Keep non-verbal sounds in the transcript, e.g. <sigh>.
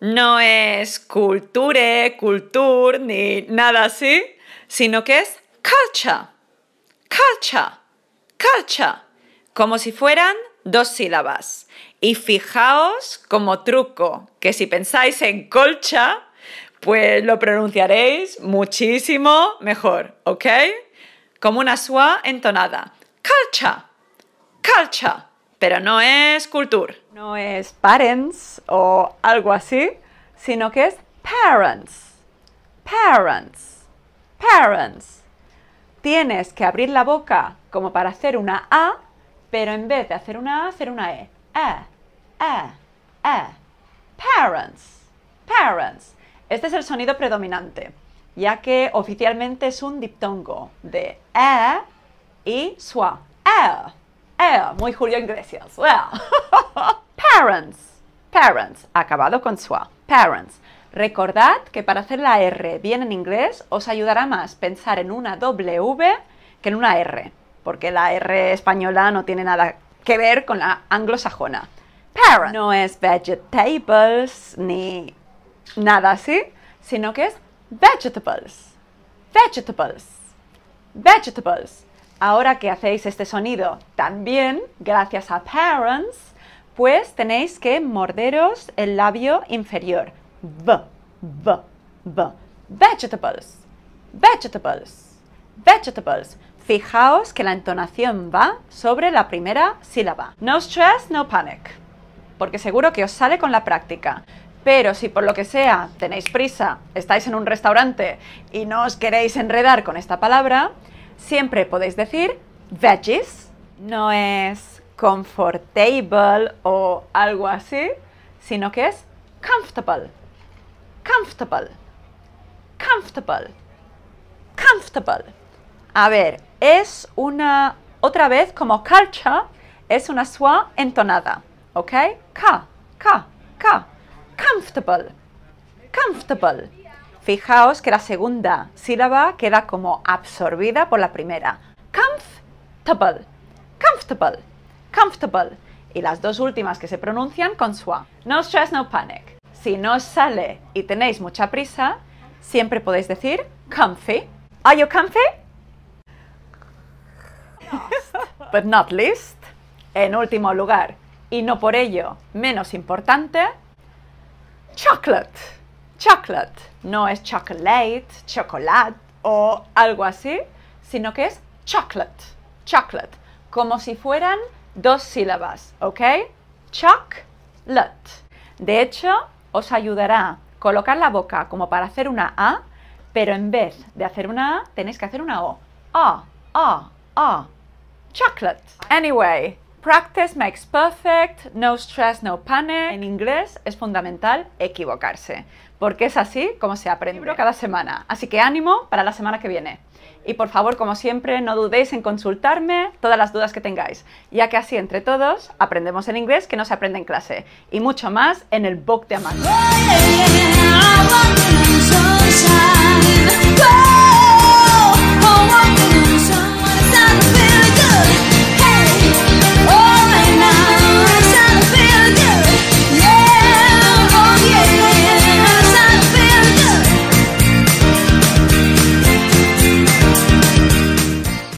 No es culture, culture ni nada así, sino que es calcha, calcha, calcha, como si fueran dos sílabas. Y fijaos como truco, que si pensáis en colcha, pues lo pronunciaréis muchísimo mejor, ¿ok? Como una suá entonada. calcha, calcha pero no es culture. No es parents o algo así, sino que es parents. Parents. Parents. Tienes que abrir la boca como para hacer una A, pero en vez de hacer una A, hacer una E. A, e, A, e, e. Parents. Parents. Este es el sonido predominante, ya que oficialmente es un diptongo de A y sua. A. Eh, muy Julio Iglesias. <laughs> parents. Parents. Acabado con sua. Parents. Recordad que para hacer la R bien en inglés os ayudará más pensar en una W que en una R, porque la R española no tiene nada que ver con la anglosajona. Parents no es vegetables ni nada así, sino que es vegetables. Vegetables. Vegetables. Ahora que hacéis este sonido también, gracias a parents, pues tenéis que morderos el labio inferior. V, v, v. Vegetables, vegetables, vegetables. Fijaos que la entonación va sobre la primera sílaba. No stress, no panic. Porque seguro que os sale con la práctica. Pero si por lo que sea tenéis prisa, estáis en un restaurante y no os queréis enredar con esta palabra, Siempre podéis decir veggies, no es comfortable o algo así, sino que es comfortable, comfortable, comfortable, comfortable. A ver, es una, otra vez como culture, es una sua entonada, ¿ok? ka, ka, ka, comfortable, comfortable. Fijaos que la segunda sílaba queda como absorbida por la primera. Comfortable, comfortable, comfortable. Y las dos últimas que se pronuncian con schwa. No stress, no panic. Si no os sale y tenéis mucha prisa, siempre podéis decir comfy. Are you comfy? But not least. En último lugar, y no por ello menos importante, chocolate chocolate, no es chocolate, chocolate o algo así, sino que es chocolate, chocolate, como si fueran dos sílabas, ¿ok? Chocolate. De hecho, os ayudará colocar la boca como para hacer una A, pero en vez de hacer una A, tenéis que hacer una O. O, O, A. Chocolate. Anyway, Practice makes perfect, no stress, no panic. En inglés es fundamental equivocarse, porque es así como se aprende cada semana. Así que ánimo para la semana que viene. Y por favor, como siempre, no dudéis en consultarme todas las dudas que tengáis, ya que así entre todos aprendemos el inglés que no se aprende en clase y mucho más en el book de Amanda.